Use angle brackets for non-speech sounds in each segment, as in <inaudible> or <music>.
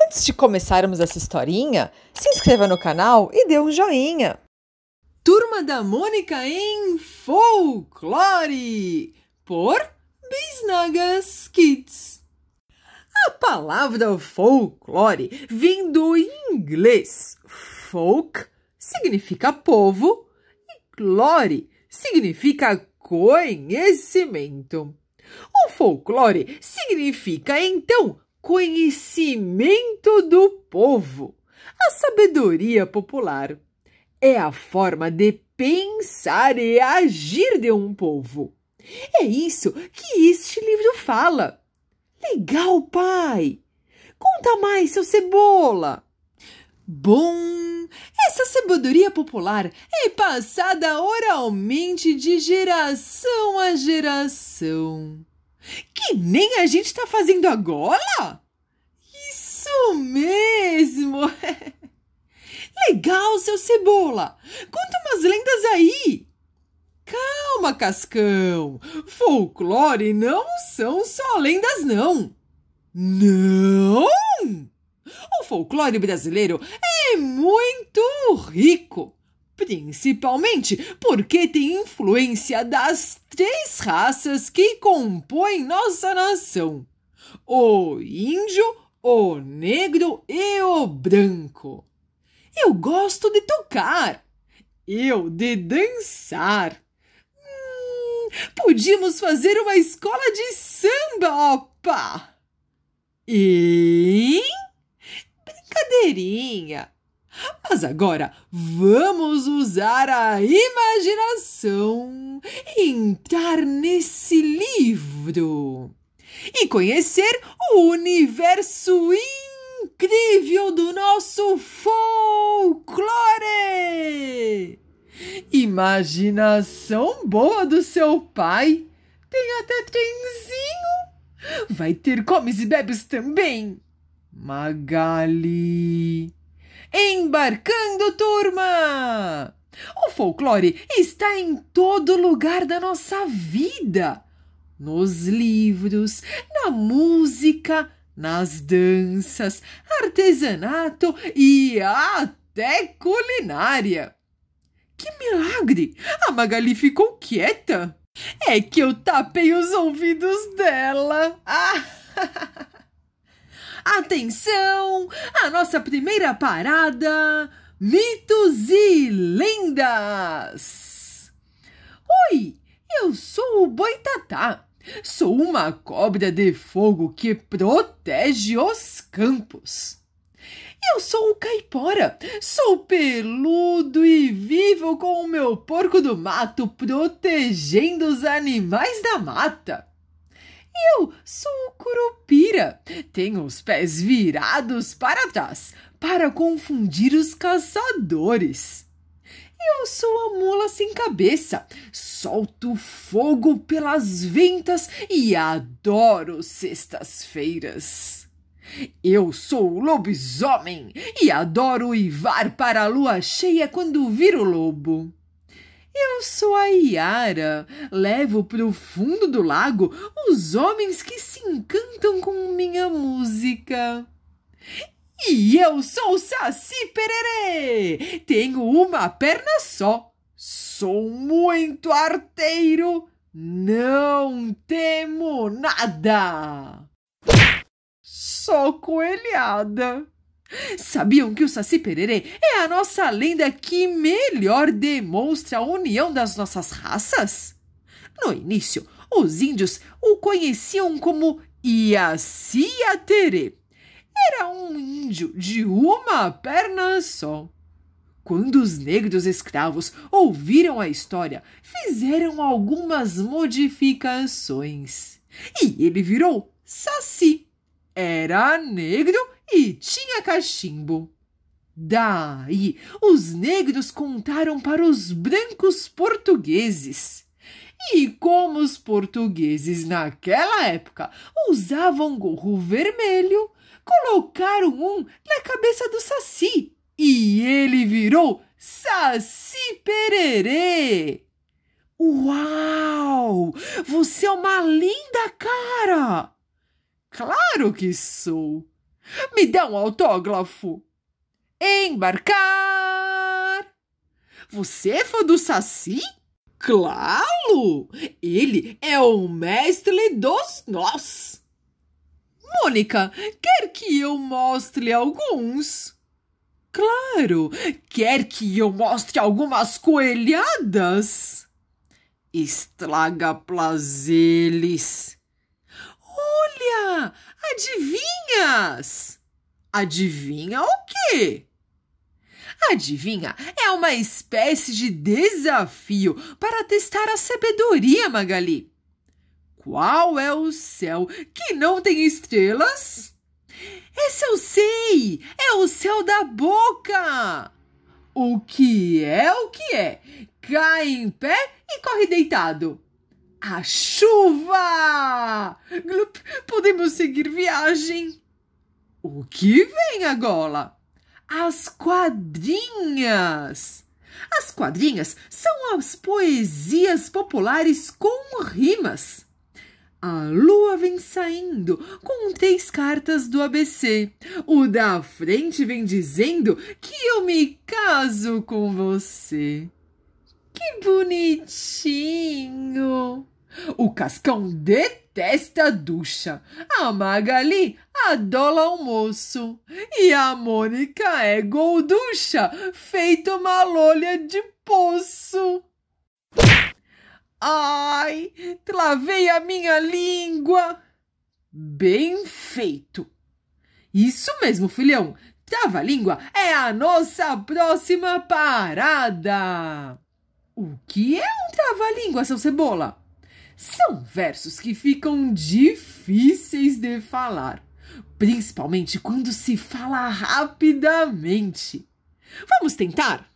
Antes de começarmos essa historinha, se inscreva no canal e dê um joinha. Turma da Mônica em Folclore por Bisnagas Kids. A palavra folclore vem do inglês. Folk significa povo e clore significa conhecimento. O folclore significa, então, conhecimento do povo, a sabedoria popular. É a forma de pensar e agir de um povo. É isso que este livro fala. Legal, pai! Conta mais, seu cebola! Bom, essa sabedoria popular é passada oralmente de geração a geração. Que nem a gente está fazendo agora? Isso mesmo! <laughs> Legal, seu Cebola! Conta umas lendas aí! Calma, Cascão! Folclore não são só lendas, não! Não! O folclore brasileiro é muito rico! principalmente porque tem influência das três raças que compõem nossa nação: o índio, o negro e o branco. Eu gosto de tocar, eu de dançar. Hum, podíamos fazer uma escola de samba, opa! E brincadeirinha. Mas agora vamos usar a imaginação e entrar nesse livro e conhecer o universo incrível do nosso folclore. Imaginação boa do seu pai. Tem até trenzinho. Vai ter comes e bebes também. Magali. Embarcando, turma! O folclore está em todo lugar da nossa vida: nos livros, na música, nas danças, artesanato e até culinária. Que milagre! A Magali ficou quieta. É que eu tapei os ouvidos dela. Ah! <laughs> Atenção! A nossa primeira parada: mitos e lendas. Oi, eu sou o Boitatá. Sou uma cobra de fogo que protege os campos. Eu sou o caipora, sou peludo e vivo com o meu porco do mato protegendo os animais da mata. E eu sou o Curupira. Tenho os pés virados para trás para confundir os caçadores. Eu sou a mula sem cabeça, solto fogo pelas ventas e adoro sextas-feiras. Eu sou o lobisomem e adoro uivar para a lua cheia quando viro lobo. Eu sou a Iara. Levo o fundo do lago os homens que se encantam com minha música. E eu sou o Saci Pererê. Tenho uma perna só. Sou muito arteiro. Não temo nada. Só coelhada. Sabiam que o Saci Pererê é a nossa lenda que melhor demonstra a união das nossas raças? No início, os índios o conheciam como Iaciatere, Era um índio de uma perna só. Quando os negros escravos ouviram a história, fizeram algumas modificações. E ele virou Saci. Era negro e tinha cachimbo. Daí, os negros contaram para os brancos portugueses. E como os portugueses naquela época usavam gorro vermelho, colocaram um na cabeça do Saci e ele virou Saci Pererê. Uau! Você é uma linda cara! Claro que sou! Me dá um autógrafo. Embarcar! Você é fã do Saci? Claro! Ele é o mestre dos nós. Mônica, quer que eu mostre alguns? Claro! Quer que eu mostre algumas coelhadas? Estraga prazeres. Olha! Adivinhas? Adivinha o quê? Adivinha é uma espécie de desafio para testar a sabedoria, Magali. Qual é o céu que não tem estrelas? Esse eu sei! É o céu da boca! O que é o que é? Cai em pé e corre deitado. A chuva! Glup, podemos seguir viagem. O que vem agora? As quadrinhas. As quadrinhas são as poesias populares com rimas. A lua vem saindo com três cartas do ABC. O da frente vem dizendo que eu me caso com você. Que bonitinho! O Cascão detesta a ducha. A Magali adora almoço. E a Mônica é golducha, feito uma lolha de poço. Ai, travei a minha língua. Bem feito. Isso mesmo, filhão. Trava a língua é a nossa próxima parada. O que é um trava-língua, seu cebola? São versos que ficam difíceis de falar, principalmente quando se fala rapidamente. Vamos tentar?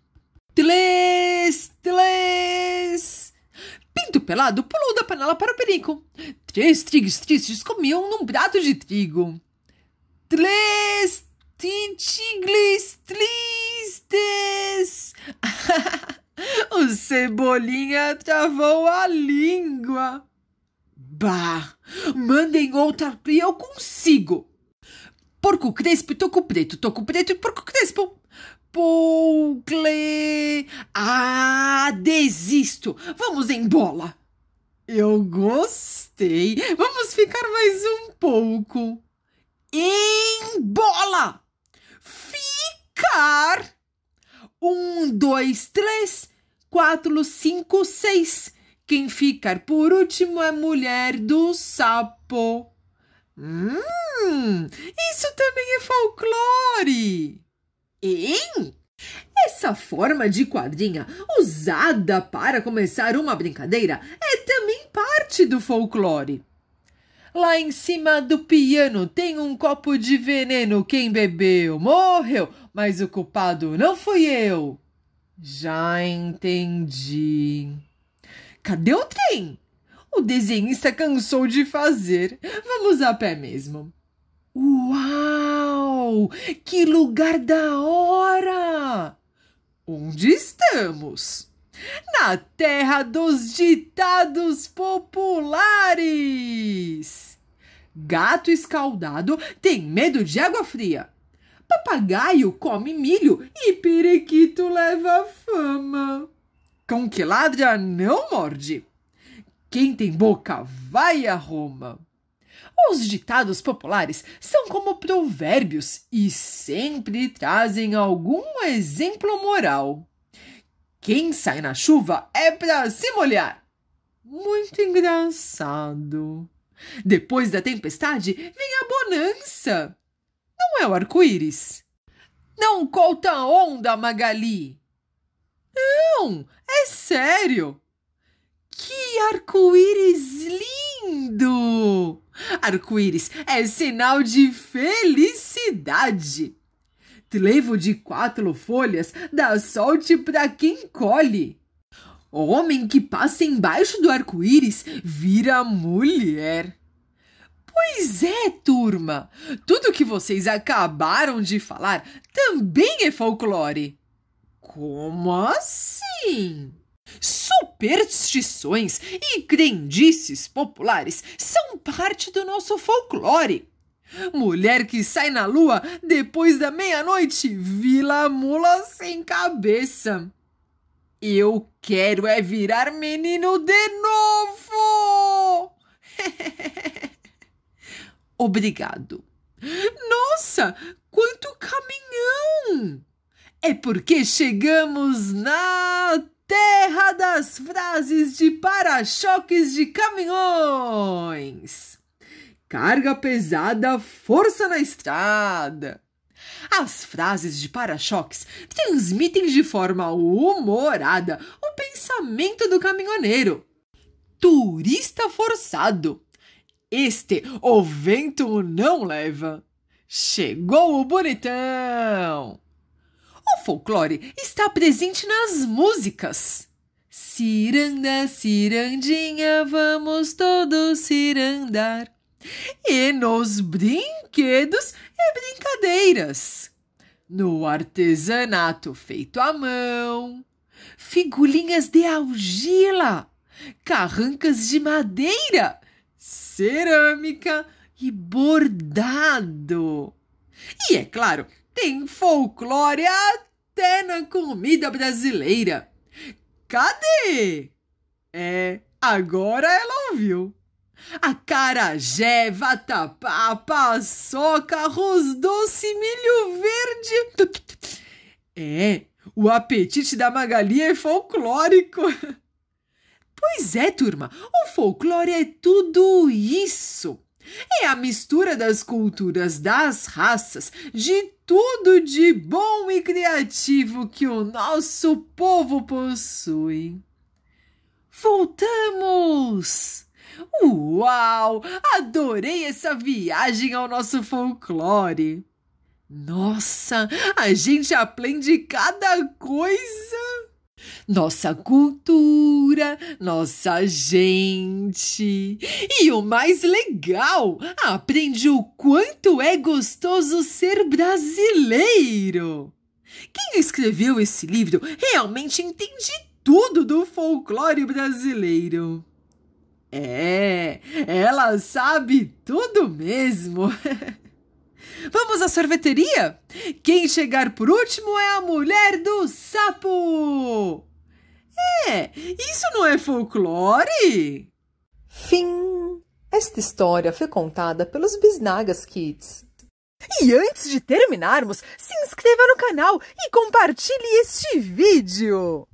Três três. Pinto pelado pulou da panela para o perico. Três trigos tristes comiam num prato de trigo. Três tigles, tristes. <laughs> O Cebolinha travou a língua. Bah! Mandem outra e eu consigo! Porco crespo, toco preto, toco preto e porco crespo. Poucle! Ah, desisto! Vamos em bola! Eu gostei! Vamos ficar mais um pouco! Em bola! Ficar! Um, dois, três, 4, 5, 6. Quem ficar por último é mulher do sapo. Hum, isso também é folclore! Hein? Essa forma de quadrinha usada para começar uma brincadeira é também parte do folclore. Lá em cima do piano tem um copo de veneno. Quem bebeu morreu, mas o culpado não fui eu. Já entendi. Cadê o trem? O desenhista cansou de fazer. Vamos a pé mesmo. Uau! Que lugar da hora! Onde estamos? Na terra dos ditados populares! Gato escaldado tem medo de água fria papagaio come milho e periquito leva fama. Cão que ladra não morde. Quem tem boca vai a Roma. Os ditados populares são como provérbios e sempre trazem algum exemplo moral. Quem sai na chuva é para se molhar. Muito engraçado. Depois da tempestade vem a bonança é o arco-íris. Não conta onda, Magali! Não, é sério! Que arco-íris lindo! Arco-íris é sinal de felicidade! Trevo de quatro folhas dá sorte para quem colhe. Homem que passa embaixo do arco-íris vira mulher. Pois é, turma! Tudo que vocês acabaram de falar também é folclore! Como assim? Superstições e crendices populares são parte do nosso folclore. Mulher que sai na lua depois da meia-noite vila mula sem cabeça. Eu quero é virar menino de novo! <laughs> obrigado. Nossa, quanto caminhão! É porque chegamos na terra das frases de para-choques de caminhões. Carga pesada, força na estrada. As frases de para-choques transmitem de forma humorada o pensamento do caminhoneiro. Turista forçado este o vento não leva. Chegou o bonitão! O folclore está presente nas músicas. Ciranda, cirandinha, vamos todos cirandar. E nos brinquedos e brincadeiras. No artesanato feito à mão, Figurinhas de argila, carrancas de madeira cerâmica e bordado. E é claro, tem folclore até na comida brasileira. Cadê? É, agora ela ouviu. a vata vatapá, paçoca, arroz doce, milho verde. É, o apetite da Magali é folclórico. <laughs> Pois é, turma, o folclore é tudo isso. É a mistura das culturas, das raças, de tudo de bom e criativo que o nosso povo possui. Voltamos! Uau! Adorei essa viagem ao nosso folclore! Nossa, a gente aprende cada coisa! nossa cultura, nossa gente. E o mais legal, aprende o quanto é gostoso ser brasileiro. Quem escreveu esse livro realmente entende tudo do folclore brasileiro. É, ela sabe tudo mesmo. <laughs> Vamos à sorveteria? Quem chegar por último é a mulher do sapo! É, isso não é folclore? Fim! Esta história foi contada pelos Bisnagas Kids. E antes de terminarmos, se inscreva no canal e compartilhe este vídeo!